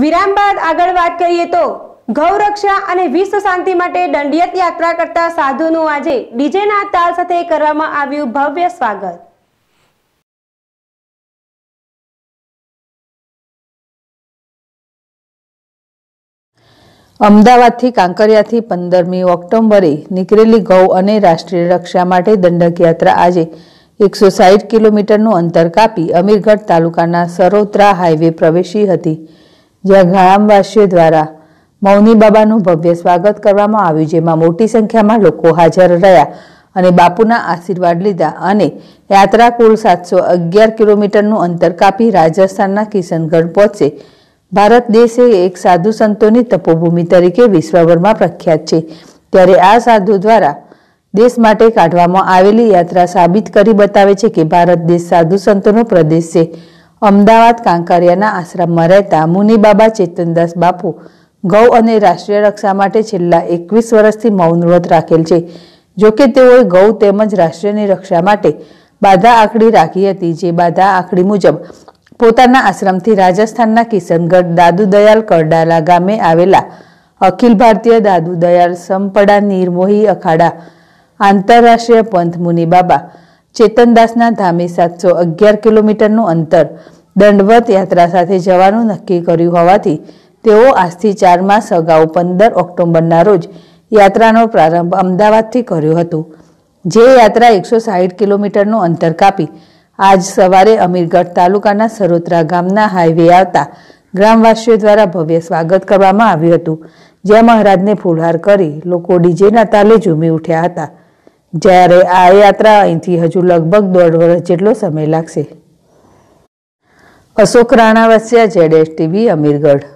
વિરામ બાદ આગળ વાત કરીએ તો ગૌરક્ષા અને વિશ્વ શાંતિ માટે દંડિયત યાત્રા કરતા સાધુનું આજે ડીજેના તાલ સાથે કરવામાં આવ્યું ભવ્ય સ્વાગત અમદાવાદથી કાંકરિયાથી પંદરમી ઓક્ટોબરે નીકળેલી ગૌ અને રાષ્ટ્રીય રક્ષા માટે દંડક યાત્રા આજે એકસો સાહીઠ કિલોમીટરનું અંતર કાપી અમીરગઢ તાલુકાના સરોત્રા હાઈવે પ્રવેશી હતી જ્યાં ગામવાસીઓ દ્વારા મૌની બાબાનું ભવ્ય સ્વાગત કરવામાં આવ્યું જેમાં મોટી સંખ્યામાં લોકો હાજર રહ્યા અને બાપુના આશીર્વાદ લીધા અને યાત્રા કુલ સાતસો અગિયાર કિલોમીટરનું અંતર કાપી રાજસ્થાનના કિશનગઢ પહોંચે ભારત દેશ એ એક સાધુ સંતોની તપોભૂમિ તરીકે વિશ્વભરમાં પ્રખ્યાત છે ત્યારે આ સાધુ દ્વારા દેશ માટે કાઢવામાં આવેલી યાત્રા સાબિત કરી બતાવે છે કે ભારત દેશ સાધુ સંતોનો પ્રદેશ છે અમદાવાદ કાંકરિયાના આશ્રમમાં રહેતા મુનિબાબા ચેતનદાસ બાપુ ગૌ અને રાષ્ટ્રીય રક્ષા માટે છેલ્લા એકવીસ વર્ષથી મૌન રાખેલ છે જોકે તેઓએ ગૌ તેમજ રાષ્ટ્રીયની રક્ષા માટે બાધા આખડી રાખી હતી જે બાધા આખડી મુજબ પોતાના આશ્રમથી રાજસ્થાનના કિશનગઢ દાદુદયાલ કરડાલા ગામે આવેલા અખિલ ભારતીય દાદુદયાલ સંપડા નિર્મોહી અખાડા આંતરરાષ્ટ્રીય પંથ મુનિ બાબા ચેતનદાસના ધામે સાતસો અગિયાર કિલોમીટરનું અંતર દંડવત યાત્રા સાથે જવાનું નક્કી કર્યું હોવાથી તેઓ આજથી ચાર માસ અગાઉ પંદર ઓક્ટોબરના રોજ યાત્રાનો પ્રારંભ અમદાવાદથી કર્યો હતો જે યાત્રા એકસો સાહીઠ કિલોમીટરનું અંતર કાપી આજ સવારે અમીરગઢ તાલુકાના સરોત્રા ગામના હાઈવે આવતા ગ્રામવાસીઓ દ્વારા ભવ્ય સ્વાગત કરવામાં આવ્યું હતું જ્યાં મહારાજને ફૂલહાર કરી લોકો ડીજેના તાલે ઝૂમી ઉઠ્યા હતા જ્યારે આ યાત્રા અહીંથી હજુ લગભગ દોઢ વર્ષ જેટલો સમય લાગશે અશોક રાણા વસ્યા જેડ એસ ટીવી અમીરગઢ